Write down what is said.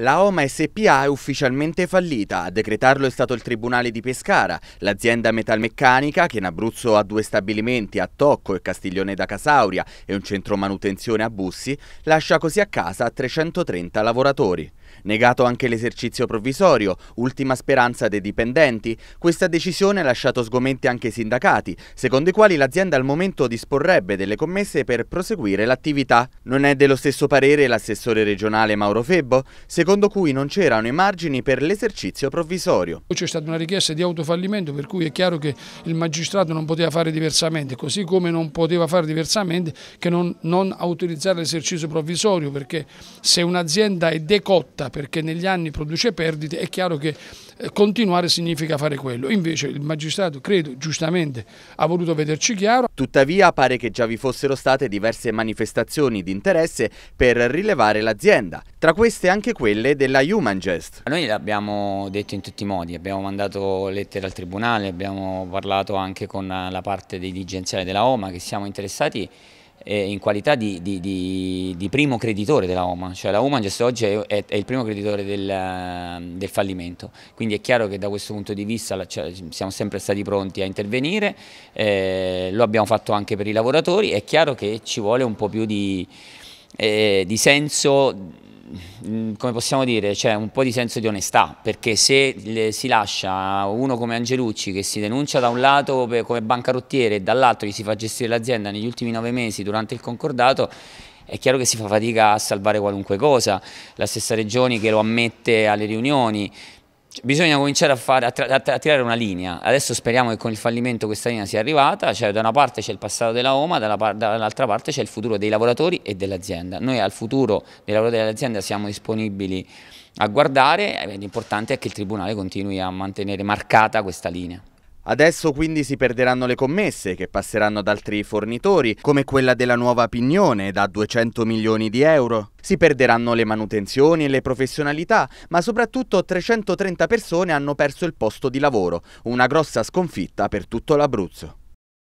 La Oma SPA è ufficialmente fallita, a decretarlo è stato il Tribunale di Pescara. L'azienda metalmeccanica, che in Abruzzo ha due stabilimenti a Tocco e Castiglione da Casauria e un centro manutenzione a Bussi, lascia così a casa 330 lavoratori. Negato anche l'esercizio provvisorio, ultima speranza dei dipendenti, questa decisione ha lasciato sgomenti anche i sindacati, secondo i quali l'azienda al momento disporrebbe delle commesse per proseguire l'attività. Non è dello stesso parere l'assessore regionale Mauro Febbo, secondo cui non c'erano i margini per l'esercizio provvisorio. C'è stata una richiesta di autofallimento per cui è chiaro che il magistrato non poteva fare diversamente, così come non poteva fare diversamente che non, non autorizzare l'esercizio provvisorio, perché se un'azienda è decotta netta perché negli anni produce perdite, è chiaro che eh, continuare significa fare quello. Invece il magistrato, credo giustamente, ha voluto vederci chiaro. Tuttavia pare che già vi fossero state diverse manifestazioni di interesse per rilevare l'azienda, tra queste anche quelle della Human Gest. Noi l'abbiamo detto in tutti i modi, abbiamo mandato lettere al Tribunale, abbiamo parlato anche con la parte dirigenziale della OMA che siamo interessati in qualità di, di, di, di, primo creditore della Oman, cioè la Oman oggi è, è, è, il primo creditore del, del, fallimento, quindi è chiaro che da questo punto di vista cioè, siamo sempre stati pronti a intervenire, eh, lo abbiamo fatto anche per i lavoratori, è chiaro che ci vuole un po' più di eh, senso Mm, come possiamo dire, c'è un po' di senso di onestà, perché se si lascia uno come Angelucci che si denuncia da un lato come bancarottiere e dall'altro gli si fa gestire l'azienda negli ultimi nove mesi durante il concordato, è chiaro che si fa fatica a salvare qualunque cosa, la stessa Regioni che lo ammette alle riunioni, cioè, bisogna cominciare a, fare, a, a, a, tirare una linea. Adesso speriamo che con il fallimento questa linea sia arrivata, cioè da una parte c'è il passato della Oma, dall'altra parte c'è il futuro dei lavoratori e dell'azienda. Noi al futuro dei lavoratori dell'azienda siamo disponibili a guardare, l'importante è che il Tribunale continui a mantenere marcata questa linea. Adesso quindi si perderanno le commesse, che passeranno ad altri fornitori, come quella della nuova Pignone, da 200 milioni di euro. Si perderanno le manutenzioni e le professionalità, ma soprattutto 330 persone hanno perso il posto di lavoro, una grossa sconfitta per tutto l'Abruzzo.